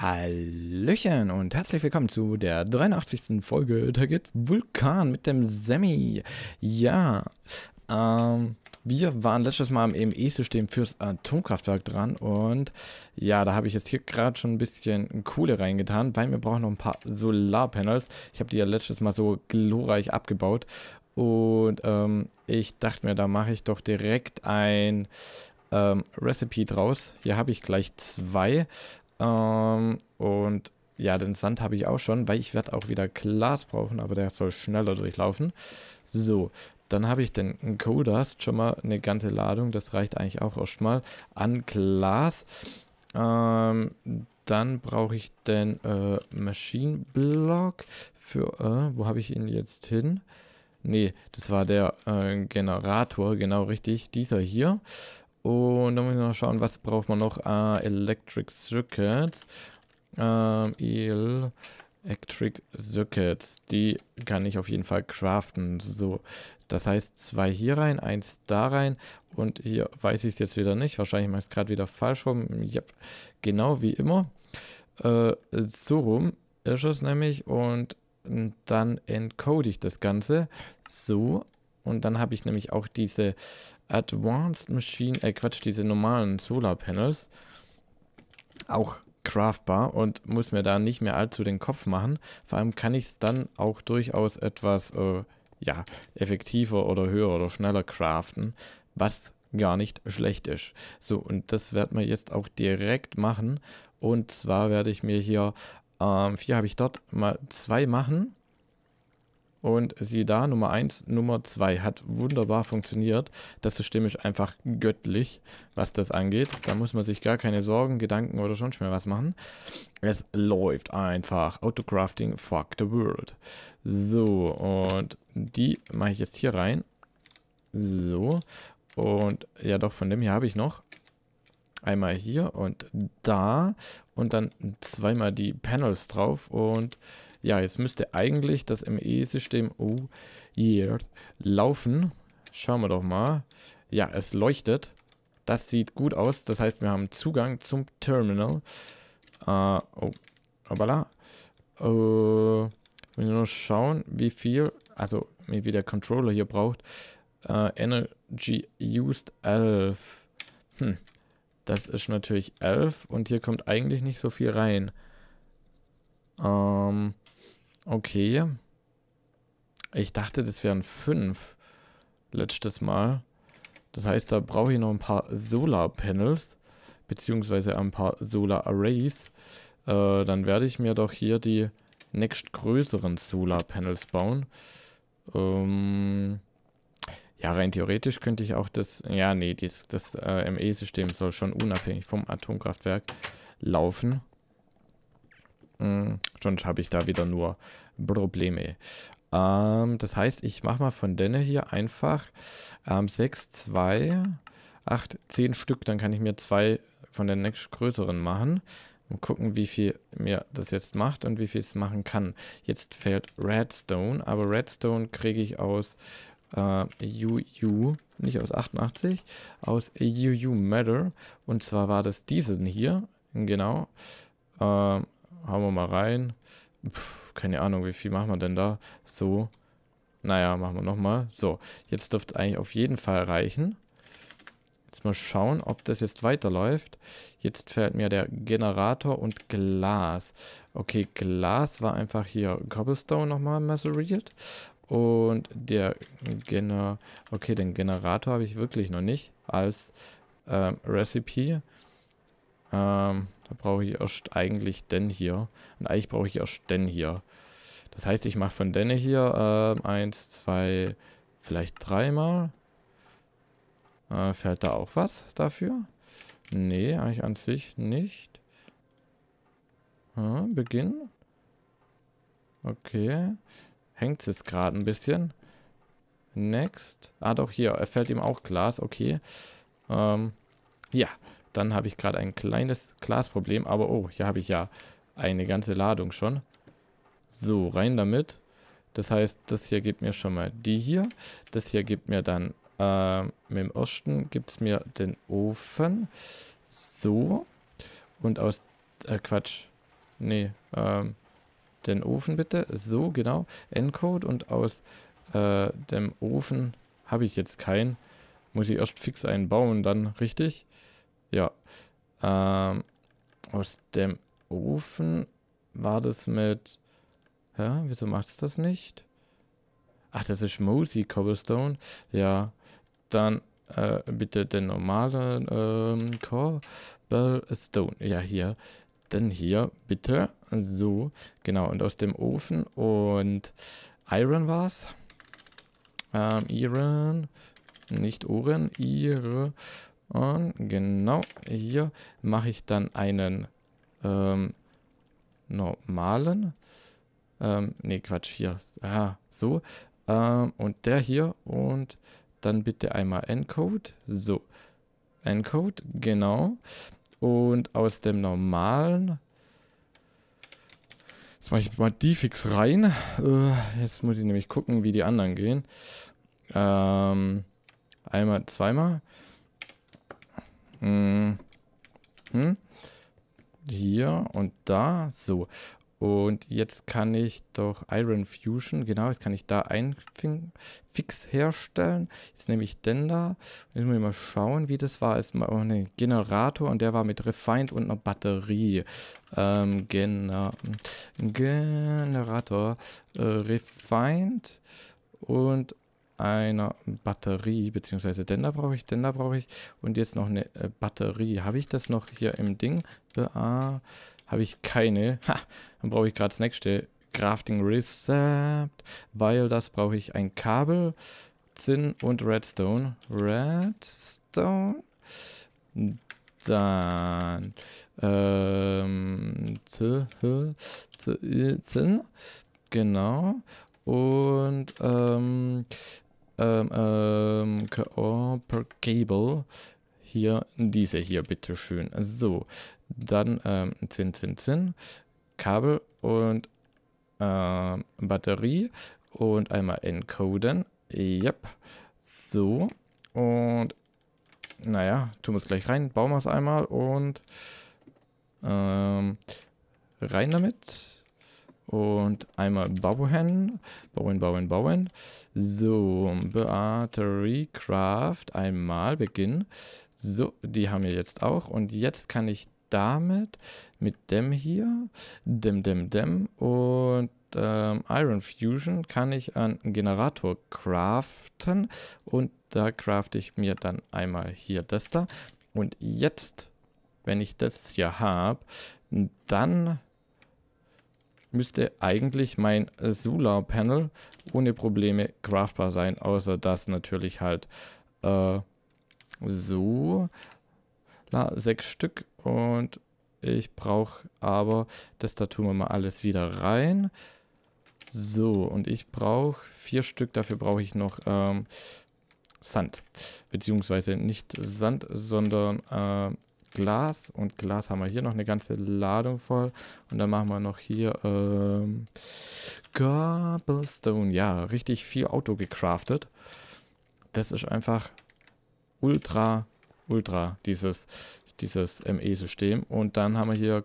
Hallöchen und herzlich willkommen zu der 83. Folge Target Vulkan mit dem Semi. Ja, ähm, wir waren letztes Mal im E-System fürs Atomkraftwerk dran und ja, da habe ich jetzt hier gerade schon ein bisschen Kohle reingetan, weil wir brauchen noch ein paar Solarpanels. Ich habe die ja letztes Mal so glorreich abgebaut und ähm, ich dachte mir, da mache ich doch direkt ein ähm, Recipe draus. Hier habe ich gleich zwei ähm, und ja, den Sand habe ich auch schon, weil ich werde auch wieder Glas brauchen, aber der soll schneller durchlaufen. So, dann habe ich den Kodast schon mal eine ganze Ladung, das reicht eigentlich auch erstmal, an Glas. Ähm, dann brauche ich den äh, Machine Block für, äh, wo habe ich ihn jetzt hin? Ne, das war der äh, Generator, genau richtig, dieser hier. Und dann muss ich noch schauen, was braucht man noch? Ah, Electric Circuits. Ähm, Electric Circuits. Die kann ich auf jeden Fall craften. So, das heißt zwei hier rein, eins da rein. Und hier weiß ich es jetzt wieder nicht. Wahrscheinlich mache ich es gerade wieder falsch rum. Yep. Genau wie immer. Äh, so rum ist es nämlich. Und dann encode ich das Ganze so und dann habe ich nämlich auch diese Advanced Machine, äh Quatsch, diese normalen Solar Panels. Auch craftbar und muss mir da nicht mehr allzu den Kopf machen. Vor allem kann ich es dann auch durchaus etwas äh, ja, effektiver oder höher oder schneller craften, was gar nicht schlecht ist. So, und das werden wir jetzt auch direkt machen. Und zwar werde ich mir hier, ähm, vier habe ich dort, mal zwei machen. Und siehe da, Nummer 1, Nummer 2 hat wunderbar funktioniert. Das System ist einfach göttlich, was das angeht. Da muss man sich gar keine Sorgen, Gedanken oder schon mehr was machen. Es läuft einfach. Autocrafting, fuck the world. So, und die mache ich jetzt hier rein. So. Und ja doch, von dem hier habe ich noch. Einmal hier und da und dann zweimal die Panels drauf und ja, jetzt müsste eigentlich das ME-System oh yeah, laufen. Schauen wir doch mal. Ja, es leuchtet. Das sieht gut aus. Das heißt, wir haben Zugang zum Terminal. Ah, oh, äh, uh, oh, voilà. Äh, uh, wenn wir nur schauen, wie viel, also wie viel der Controller hier braucht. Uh, Energy used 11. Hm, das ist natürlich 11 und hier kommt eigentlich nicht so viel rein. Ähm, okay. Ich dachte, das wären 5 letztes Mal. Das heißt, da brauche ich noch ein paar Solar-Panels beziehungsweise ein paar Solar-Arrays. Äh, dann werde ich mir doch hier die nächstgrößeren Solar-Panels bauen. Ähm, ja, rein theoretisch könnte ich auch das, ja, nee, das, das äh, ME-System soll schon unabhängig vom Atomkraftwerk laufen. Hm, sonst habe ich da wieder nur Probleme. Ähm, das heißt, ich mache mal von denen hier einfach ähm, 6, 2, 8, 10 Stück. Dann kann ich mir zwei von der größeren machen. Und gucken, wie viel mir das jetzt macht und wie viel es machen kann. Jetzt fällt Redstone, aber Redstone kriege ich aus äh, UU, nicht aus 88, aus UU Matter. Und zwar war das diesen hier, genau. Äh, hauen wir mal rein. Puh, keine Ahnung, wie viel machen wir denn da? So, naja, machen wir nochmal. So, jetzt dürfte es eigentlich auf jeden Fall reichen. Jetzt mal schauen, ob das jetzt weiterläuft. Jetzt fällt mir der Generator und Glas. Okay, Glas war einfach hier Cobblestone nochmal messeriert. Und der Gener... Okay, den Generator habe ich wirklich noch nicht als ähm, Recipe. Ähm, da brauche ich erst eigentlich den hier. Und eigentlich brauche ich erst den hier. Das heißt, ich mache von denen hier ähm, eins, zwei, vielleicht dreimal. Äh, fällt da auch was dafür? Nee, eigentlich an sich nicht. Hm, Beginn. Okay hängt es jetzt gerade ein bisschen. Next. Ah doch, hier, er fällt ihm auch Glas, okay. Ähm, ja, dann habe ich gerade ein kleines Glasproblem, aber oh, hier habe ich ja eine ganze Ladung schon. So, rein damit. Das heißt, das hier gibt mir schon mal die hier. Das hier gibt mir dann, äh, mit dem Osten gibt es mir den Ofen. So. Und aus, äh, Quatsch. Nee, ähm, den Ofen bitte. So, genau. Encode und aus äh, dem Ofen habe ich jetzt keinen. Muss ich erst fix einen bauen, dann richtig. Ja. Ähm, aus dem Ofen war das mit... Ja, wieso macht es das nicht? Ach, das ist Mosey Cobblestone. Ja, dann äh, bitte den normalen ähm, Cobblestone. Ja, hier. Dann hier, bitte. So, genau. Und aus dem Ofen und Iron war's. Ähm, Iron, nicht Ohren, Iron. Genau, hier mache ich dann einen ähm, normalen. Ähm, ne, Quatsch, hier. Ah, so. Ähm, und der hier. Und dann bitte einmal Encode. So. Encode, genau. Und aus dem normalen Jetzt mache ich mal die fix rein. Äh, jetzt muss ich nämlich gucken, wie die anderen gehen. Ähm, einmal, zweimal. Mm. Hm. Hier und da. So. Und jetzt kann ich doch Iron Fusion, genau, jetzt kann ich da ein Fix herstellen. Jetzt nehme ich den da. Jetzt muss ich mal schauen, wie das war. Es war auch ein Generator und der war mit Refined und einer Batterie. Ähm, Gener Generator, äh, Refined und einer Batterie, beziehungsweise den da brauche ich, den da brauche ich und jetzt noch eine äh, Batterie. Habe ich das noch hier im Ding? Be habe ich keine. Ha, dann brauche ich gerade das nächste Crafting Recept, weil das brauche ich ein Kabel, Zinn und Redstone. Redstone. Dann ähm, Zinn. Äh, genau. Und ähm, ähm, ähm, Cable. Hier, diese hier, bitteschön. So, dann ähm, Zinn, Zinn, Zinn, Kabel und äh, Batterie und einmal encoden. Yep. So, und naja, tun wir es gleich rein, bauen wir es einmal und ähm, rein damit. Und einmal bauen. Bauen, bauen, bauen. So, Battery Craft. Einmal beginnen. So, die haben wir jetzt auch. Und jetzt kann ich damit, mit dem hier, dem, dem, dem und ähm, Iron Fusion kann ich einen Generator craften und da crafte ich mir dann einmal hier das da und jetzt, wenn ich das hier habe, dann müsste eigentlich mein Solar-Panel ohne Probleme craftbar sein, außer dass natürlich halt äh, so na, sechs Stück und ich brauche aber, das da tun wir mal alles wieder rein. So, und ich brauche vier Stück, dafür brauche ich noch ähm, Sand. Beziehungsweise nicht Sand, sondern äh, Glas und Glas haben wir hier noch eine ganze Ladung voll. Und dann machen wir noch hier ähm, Cobblestone. Ja, richtig viel Auto gecraftet. Das ist einfach ultra, ultra dieses dieses ME-System. Und dann haben wir hier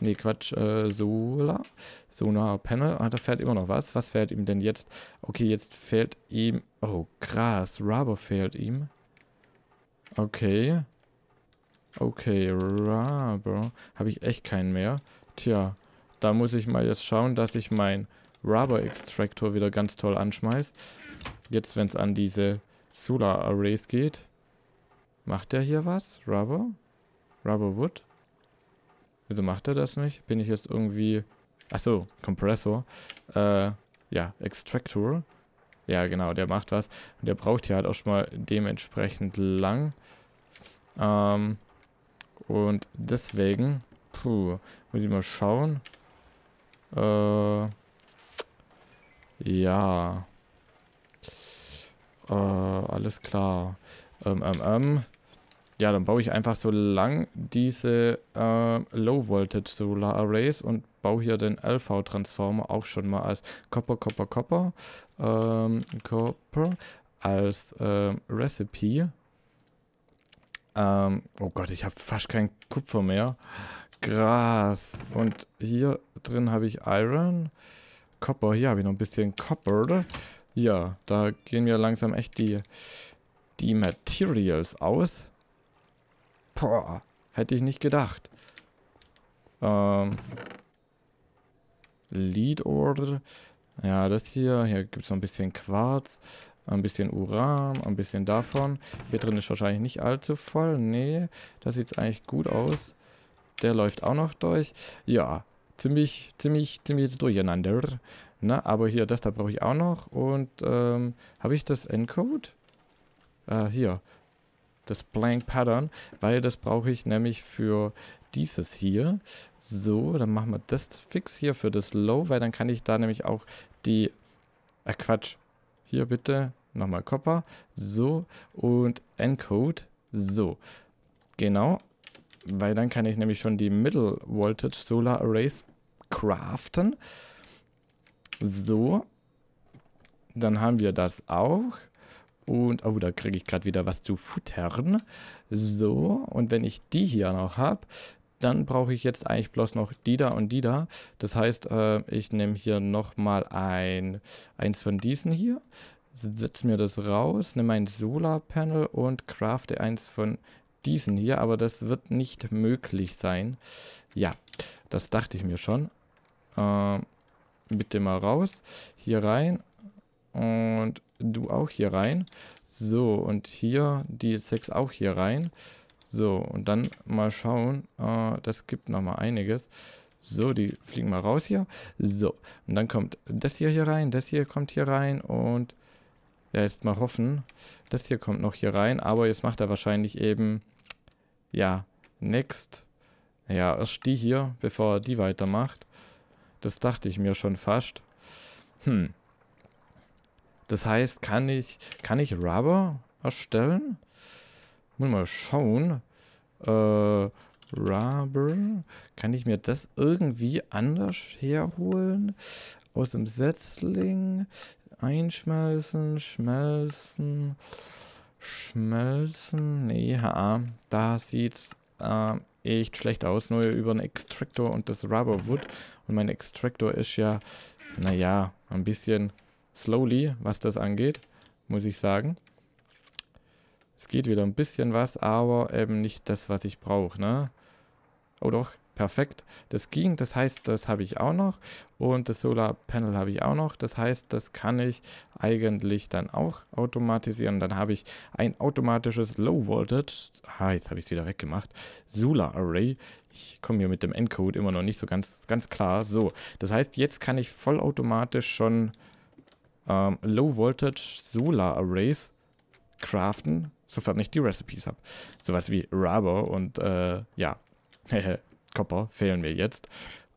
ne Quatsch, äh, Solar, Sonar Panel. Ah, da fährt immer noch was. Was fährt ihm denn jetzt? Okay, jetzt fehlt ihm, oh krass, Rubber fehlt ihm. Okay, Okay, Rubber. Habe ich echt keinen mehr. Tja, da muss ich mal jetzt schauen, dass ich meinen Rubber Extractor wieder ganz toll anschmeiße. Jetzt, wenn es an diese Solar Arrays geht. Macht der hier was? Rubber? Rubber Wood? Wieso macht er das nicht? Bin ich jetzt irgendwie... Achso, Kompressor. Äh, ja, Extractor. Ja, genau, der macht was. Und der braucht hier halt auch schon mal dementsprechend lang. Ähm, und deswegen, puh, muss ich mal schauen. Äh, ja. Äh, alles klar. Ähm, ähm, ähm. Ja, dann baue ich einfach so lang diese äh, Low Voltage Solar Arrays und baue hier den LV Transformer auch schon mal als Copper, Copper, Copper, ähm, Copper als äh, Recipe ähm, oh Gott, ich habe fast kein Kupfer mehr. Gras. Und hier drin habe ich Iron. Copper. Hier habe ich noch ein bisschen Copper. Ja, da gehen mir langsam echt die, die Materials aus. Boah, hätte ich nicht gedacht. Ähm, Lead Order. Ja, das hier. Hier gibt es noch ein bisschen Quarz. Ein bisschen Uran, ein bisschen davon. Hier drin ist wahrscheinlich nicht allzu voll. Nee, das sieht eigentlich gut aus. Der läuft auch noch durch. Ja, ziemlich, ziemlich, ziemlich durcheinander. Na, ne? aber hier, das da brauche ich auch noch. Und, ähm, habe ich das Encode? Äh, hier. Das Blank Pattern, weil das brauche ich nämlich für dieses hier. So, dann machen wir das fix hier für das Low, weil dann kann ich da nämlich auch die... Äh, Quatsch. Hier bitte nochmal Copper. So. Und Encode. So. Genau. Weil dann kann ich nämlich schon die Middle Voltage Solar Arrays craften. So. Dann haben wir das auch. Und, oh, da kriege ich gerade wieder was zu futtern. So, und wenn ich die hier noch habe, dann brauche ich jetzt eigentlich bloß noch die da und die da. Das heißt, äh, ich nehme hier nochmal ein, eins von diesen hier, setze mir das raus, nehme ein Solarpanel und crafte eins von diesen hier, aber das wird nicht möglich sein. Ja, das dachte ich mir schon. Ähm, bitte mal raus, hier rein und du auch hier rein. So, und hier die 6 auch hier rein. So, und dann mal schauen. Äh, das gibt noch mal einiges. So, die fliegen mal raus hier. So, und dann kommt das hier hier rein, das hier kommt hier rein und ja, jetzt mal hoffen, das hier kommt noch hier rein, aber jetzt macht er wahrscheinlich eben, ja, next, ja, erst die hier, bevor er die weitermacht. Das dachte ich mir schon fast. Hm. Das heißt, kann ich, kann ich Rubber erstellen? Muss mal schauen. Äh, Rubber. Kann ich mir das irgendwie anders herholen? Aus dem Setzling. Einschmelzen, schmelzen, schmelzen. Nee, ha, da sieht's äh, echt schlecht aus. Nur über einen Extraktor und das Rubberwood. Und mein Extraktor ist ja, naja, ein bisschen slowly, was das angeht. Muss ich sagen. Es geht wieder ein bisschen was, aber eben nicht das, was ich brauche, ne? Oh doch, perfekt. Das ging, das heißt, das habe ich auch noch. Und das Solar Panel habe ich auch noch. Das heißt, das kann ich eigentlich dann auch automatisieren. Dann habe ich ein automatisches Low Voltage. Ah, jetzt habe ich es wieder weggemacht. Solar Array. Ich komme hier mit dem Encode immer noch nicht so ganz, ganz klar. So, das heißt, jetzt kann ich vollautomatisch schon ähm, Low Voltage Solar Arrays craften sofern ich die Recipes habe. Sowas wie Rubber und äh, ja, Copper fehlen mir jetzt.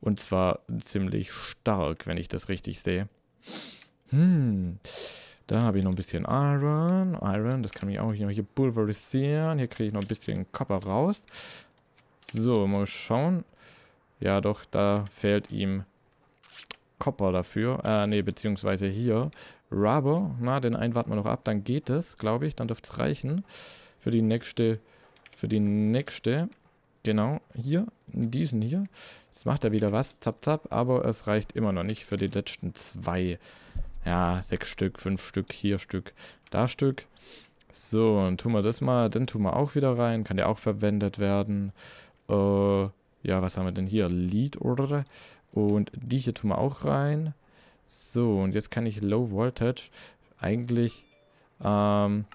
Und zwar ziemlich stark, wenn ich das richtig sehe. Hm. Da habe ich noch ein bisschen Iron. Iron, das kann ich auch hier, hier pulverisieren. Hier kriege ich noch ein bisschen Copper raus. So, mal schauen. Ja, doch, da fehlt ihm Copper dafür. Äh, nee, beziehungsweise hier Rubber. Na, den einen warten wir noch ab. Dann geht es, glaube ich. Dann dürfte es reichen. Für die nächste, für die nächste. Genau, hier, diesen hier. Jetzt macht er wieder was, zap, zap, aber es reicht immer noch nicht für die letzten zwei. Ja, sechs Stück, fünf Stück, hier Stück, da Stück. So, und tun wir das mal, den tun wir auch wieder rein, kann ja auch verwendet werden. Äh, ja, was haben wir denn hier? Lead Order. Und die hier tun wir auch rein. So, und jetzt kann ich Low Voltage eigentlich ähm,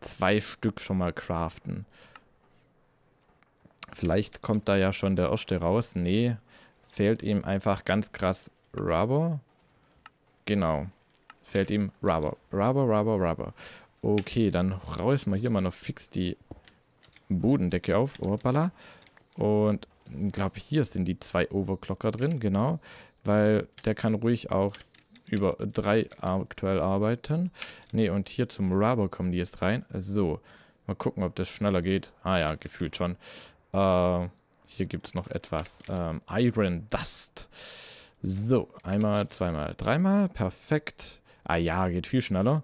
zwei Stück schon mal craften. Vielleicht kommt da ja schon der erste raus. Nee, fehlt ihm einfach ganz krass Rubber. Genau, fehlt ihm Rubber. Rubber, Rubber, Rubber. Okay, dann raus mal hier mal noch fix die Bodendecke auf. Hoppala. Und glaube, hier sind die zwei Overclocker drin, genau. Weil der kann ruhig auch über drei aktuell arbeiten. Ne, und hier zum Rubber kommen die jetzt rein. So, mal gucken, ob das schneller geht. Ah ja, gefühlt schon. Äh, hier gibt es noch etwas. Ähm, Iron Dust. So, einmal, zweimal, dreimal. Perfekt. Ah ja, geht viel schneller.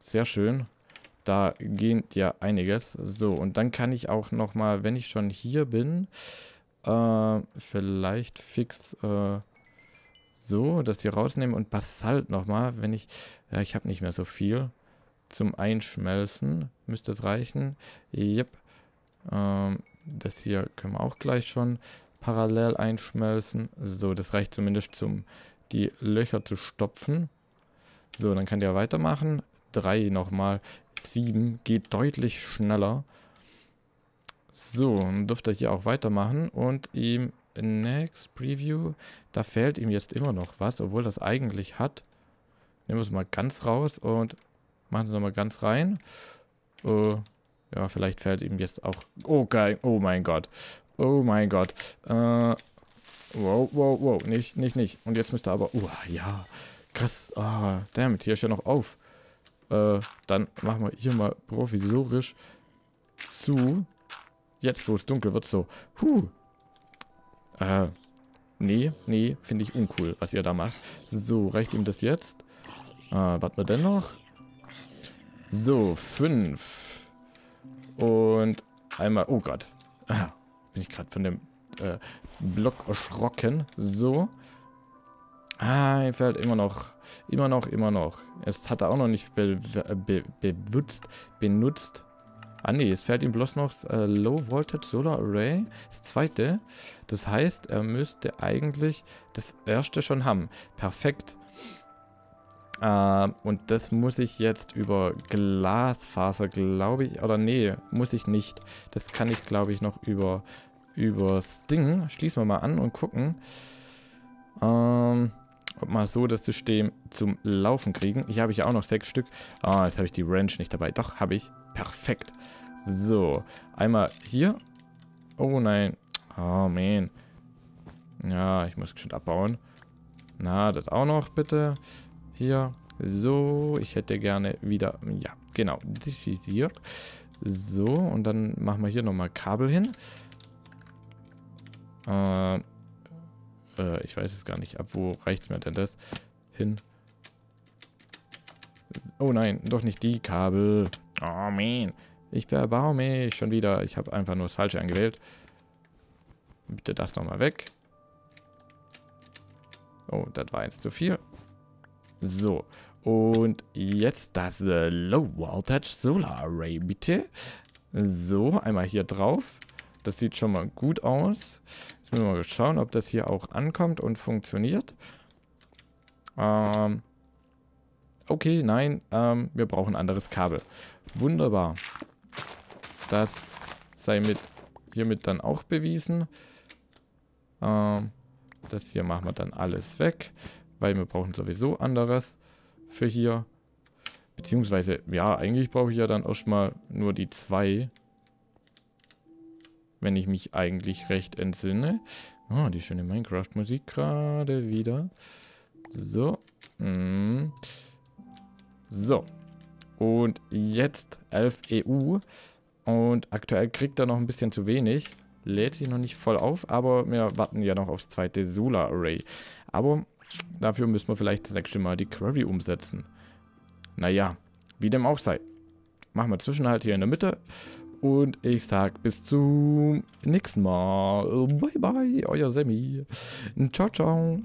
Sehr schön. Da geht ja einiges. So, und dann kann ich auch nochmal, wenn ich schon hier bin, äh, vielleicht fix äh, so, dass wir rausnehmen und Basalt nochmal, wenn ich, ja, ich habe nicht mehr so viel zum Einschmelzen. Müsste das reichen. Jep. Ähm, das hier können wir auch gleich schon parallel einschmelzen. So, das reicht zumindest zum die Löcher zu stopfen. So, dann kann der weitermachen. Drei nochmal. 7 geht deutlich schneller. So, dann dürfte er hier auch weitermachen und ihm Next Preview, da fehlt ihm jetzt immer noch was, obwohl das eigentlich hat. Nehmen wir es mal ganz raus und machen es nochmal ganz rein. Uh, ja, vielleicht fällt ihm jetzt auch... Oh, geil. Oh mein Gott. Oh mein Gott. Äh, wow, wow, wow. Nicht, nicht, nicht. Und jetzt müsste aber... Uh, ja. Krass. Ah, damit. Hier ist ja noch auf. Äh, dann machen wir hier mal provisorisch zu. Jetzt, wo es dunkel wird, so. Huh. Äh, nee, nee, finde ich uncool, was ihr da macht. So, reicht ihm das jetzt? Äh, warten wir denn noch? So, fünf. Und einmal, oh Gott. Ah, bin ich gerade von dem äh, Block erschrocken. So. So. Ah, er fehlt immer noch. Immer noch, immer noch. Es hat er auch noch nicht be, be, bewutzt, benutzt. Ah ne, es fehlt ihm bloß noch äh, Low Voltage Solar Array, das zweite. Das heißt, er müsste eigentlich das erste schon haben. Perfekt. Äh, und das muss ich jetzt über Glasfaser, glaube ich, oder nee, muss ich nicht. Das kann ich, glaube ich, noch über, über Sting. Schließen wir mal an und gucken. Ähm, mal so das System zum Laufen kriegen. Hier habe ich ja auch noch sechs Stück. Ah, jetzt habe ich die Wrench nicht dabei. Doch, habe ich. Perfekt. So, einmal hier. Oh nein. Oh man. Ja, ich muss schon abbauen. Na, das auch noch bitte. Hier. So, ich hätte gerne wieder... Ja, genau. Das ist hier. So, und dann machen wir hier nochmal Kabel hin. Ähm, äh, ich weiß es gar nicht, ab wo reicht mir denn das hin? Oh nein, doch nicht die Kabel. Oh man, ich verbaue mich schon wieder. Ich habe einfach nur das Falsche angewählt. Bitte das nochmal weg. Oh, das war eins zu viel. So, und jetzt das äh, Low Voltage Solar Array, bitte. So, einmal hier drauf. Das sieht schon mal gut aus. Jetzt müssen wir mal schauen, ob das hier auch ankommt und funktioniert. Ähm, okay, nein, ähm, wir brauchen anderes Kabel. Wunderbar. Das sei mit, hiermit dann auch bewiesen. Ähm, das hier machen wir dann alles weg, weil wir brauchen sowieso anderes für hier. Beziehungsweise, ja, eigentlich brauche ich ja dann erstmal nur die zwei wenn ich mich eigentlich recht entsinne. Oh, die schöne Minecraft-Musik gerade wieder. So. Mm. So. Und jetzt 11 EU. Und aktuell kriegt er noch ein bisschen zu wenig. Lädt sich noch nicht voll auf, aber wir warten ja noch aufs zweite Solar Array. Aber dafür müssen wir vielleicht das nächste Mal die Query umsetzen. Naja, wie dem auch sei. Machen wir Zwischenhalt hier in der Mitte und ich sag bis zum nächsten Mal. Bye bye, euer Sammy. Ciao, ciao.